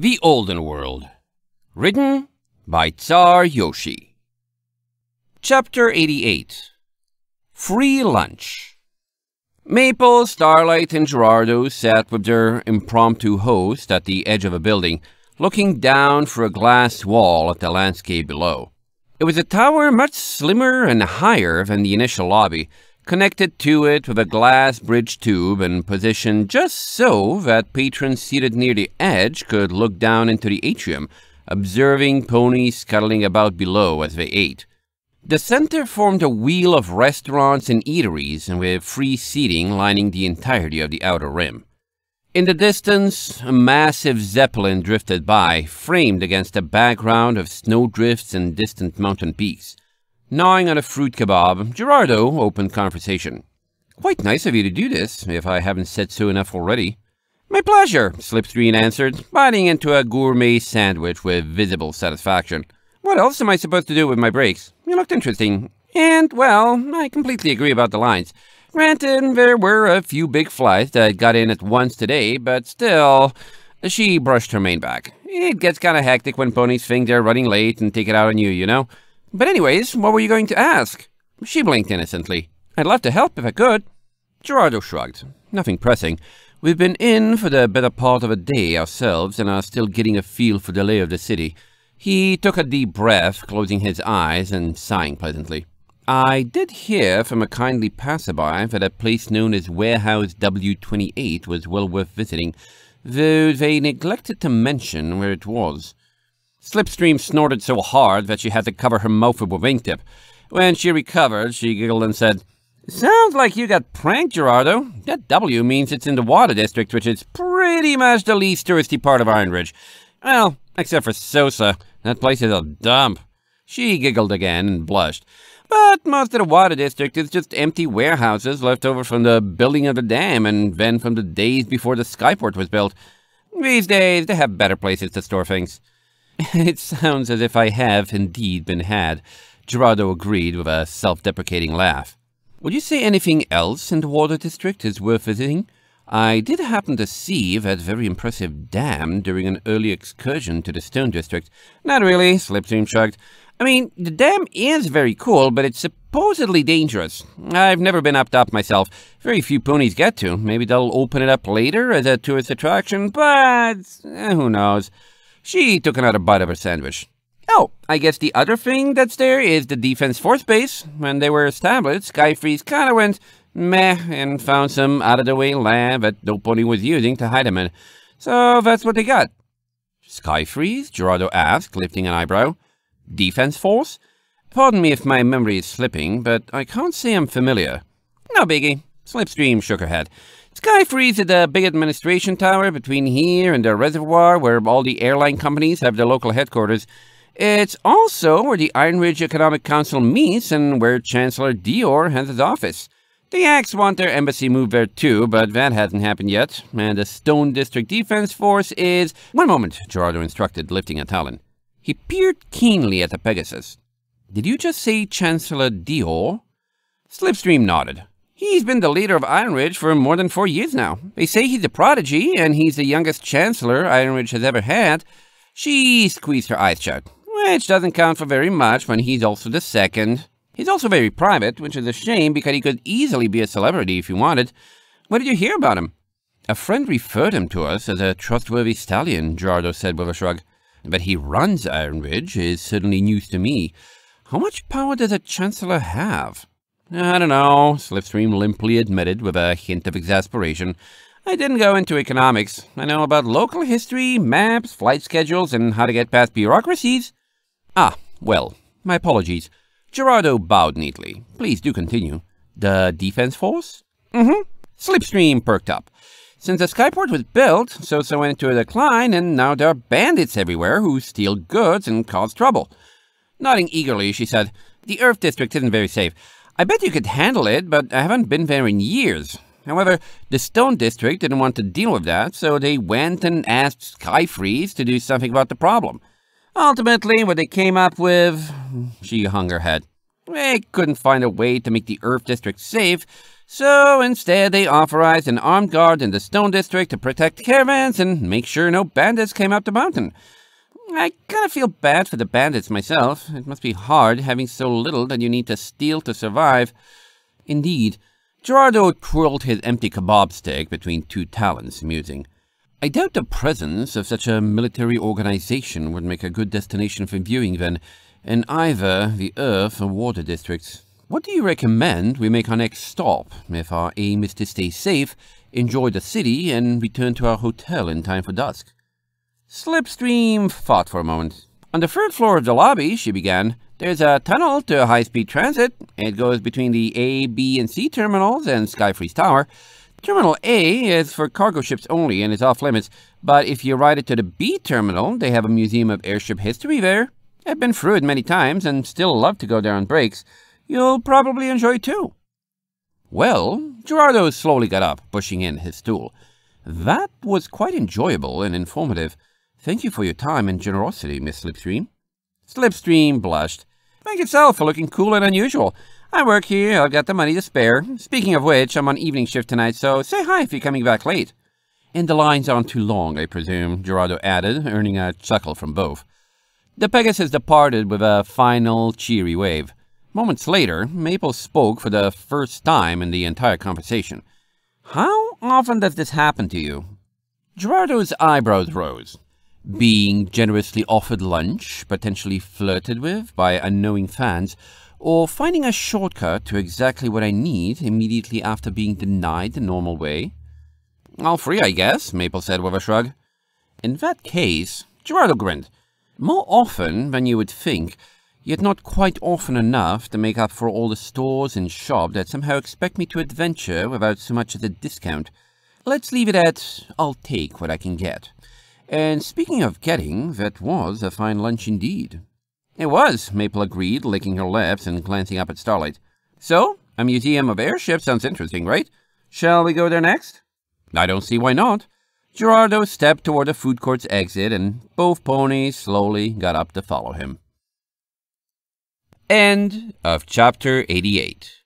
The Olden World Written by Tsar Yoshi Chapter 88 Free Lunch Maple, Starlight, and Gerardo sat with their impromptu host at the edge of a building, looking down through a glass wall at the landscape below. It was a tower much slimmer and higher than the initial lobby, connected to it with a glass bridge tube and positioned just so that patrons seated near the edge could look down into the atrium, observing ponies scuttling about below as they ate. The center formed a wheel of restaurants and eateries and with free seating lining the entirety of the outer rim. In the distance, a massive zeppelin drifted by, framed against a background of snowdrifts and distant mountain peaks. Gnawing on a fruit kebab, Gerardo opened conversation. Quite nice of you to do this, if I haven't said so enough already. My pleasure, Slipstream answered, biting into a gourmet sandwich with visible satisfaction. What else am I supposed to do with my breaks? You looked interesting. And, well, I completely agree about the lines. Granted, there were a few big flies that got in at once today, but still, she brushed her mane back. It gets kind of hectic when ponies think they're running late and take it out on you, you know? But anyways, what were you going to ask? She blinked innocently. I'd love to help if I could. Gerardo shrugged. Nothing pressing. We've been in for the better part of a day ourselves and are still getting a feel for the lay of the city. He took a deep breath, closing his eyes and sighing pleasantly. I did hear from a kindly passerby that a place known as Warehouse W28 was well worth visiting, though they neglected to mention where it was. Slipstream snorted so hard that she had to cover her mouth with a wingtip. When she recovered, she giggled and said, Sounds like you got pranked, Gerardo. That W means it's in the water district, which is pretty much the least touristy part of Iron Ridge. Well, except for Sosa. That place is a dump. She giggled again and blushed. But most of the water district is just empty warehouses left over from the building of the dam and then from the days before the skyport was built. These days, they have better places to store things. It sounds as if I have indeed been had, Gerardo agreed with a self-deprecating laugh. Would you say anything else in the water district is worth visiting? I did happen to see that very impressive dam during an early excursion to the stone district. Not really, Slipstream shrugged. I mean, the dam is very cool, but it's supposedly dangerous. I've never been up top myself. Very few ponies get to. Maybe they'll open it up later as a tourist attraction, but eh, who knows. She took another bite of her sandwich. Oh, I guess the other thing that's there is the defense force base. When they were established, Skyfreeze kinda went meh and found some out-of-the-way land that nobody was using to hide them in. So that's what they got. Skyfreeze? Gerardo asked, lifting an eyebrow. Defense force? Pardon me if my memory is slipping, but I can't say I'm familiar. No biggie. Slipstream shook her head. Sky Freeze is a big administration tower between here and the reservoir where all the airline companies have their local headquarters. It's also where the Iron Ridge Economic Council meets and where Chancellor Dior has his office. The Axe want their embassy moved there too, but that hasn't happened yet. And the Stone District Defense Force is... One moment, Gerardo instructed, lifting a talon. He peered keenly at the Pegasus. Did you just say Chancellor Dior? Slipstream nodded. He's been the leader of Iron Ridge for more than four years now. They say he's a prodigy, and he's the youngest chancellor Iron Ridge has ever had. She squeezed her eyes shut, which doesn't count for very much when he's also the second. He's also very private, which is a shame because he could easily be a celebrity if he wanted. What did you hear about him? A friend referred him to us as a trustworthy stallion, Gerardo said with a shrug. But he runs Iron Ridge is certainly news to me. How much power does a chancellor have? I don't know, Slipstream limply admitted with a hint of exasperation. I didn't go into economics. I know about local history, maps, flight schedules, and how to get past bureaucracies. Ah, well, my apologies. Gerardo bowed neatly. Please do continue. The defense force? Mm-hmm. Slipstream perked up. Since the skyport was built, so-so went into a decline, and now there are bandits everywhere who steal goods and cause trouble. Nodding eagerly, she said, The Earth District isn't very safe. I bet you could handle it, but I haven't been there in years. However, the Stone District didn't want to deal with that, so they went and asked Skyfreeze to do something about the problem. Ultimately, what they came up with... She hung her head. They couldn't find a way to make the Earth District safe, so instead they authorized an armed guard in the Stone District to protect caravans and make sure no bandits came up the mountain. I kind of feel bad for the bandits myself. It must be hard having so little that you need to steal to survive. Indeed, Gerardo twirled his empty kebab stick between two talons, musing. I doubt the presence of such a military organization would make a good destination for viewing then, in either the Earth or Water districts. What do you recommend we make our next stop, if our aim is to stay safe, enjoy the city, and return to our hotel in time for dusk? Slipstream thought for a moment. On the third floor of the lobby, she began, there's a tunnel to high-speed transit. It goes between the A, B, and C terminals and Skyfreeze Tower. Terminal A is for cargo ships only and is off-limits, but if you ride it to the B terminal, they have a museum of airship history there. I've been through it many times and still love to go there on breaks. You'll probably enjoy it too. Well, Gerardo slowly got up, pushing in his stool. That was quite enjoyable and informative. Thank you for your time and generosity, Miss Slipstream. Slipstream blushed. Thank yourself for looking cool and unusual. I work here, I've got the money to spare. Speaking of which, I'm on evening shift tonight, so say hi if you're coming back late. And the lines aren't too long, I presume, Gerardo added, earning a chuckle from both. The Pegasus departed with a final cheery wave. Moments later, Maple spoke for the first time in the entire conversation. How often does this happen to you? Gerardo's eyebrows rose being generously offered lunch, potentially flirted with by unknowing fans, or finding a shortcut to exactly what I need immediately after being denied the normal way? All free, I guess, Maple said with a shrug. In that case, Gerardo grinned. More often than you would think, yet not quite often enough to make up for all the stores and shops that somehow expect me to adventure without so much as a discount. Let's leave it at, I'll take what I can get. And speaking of getting, that was a fine lunch indeed. It was, Maple agreed, licking her lips and glancing up at Starlight. So, a museum of airships sounds interesting, right? Shall we go there next? I don't see why not. Gerardo stepped toward the food court's exit, and both ponies slowly got up to follow him. End of chapter 88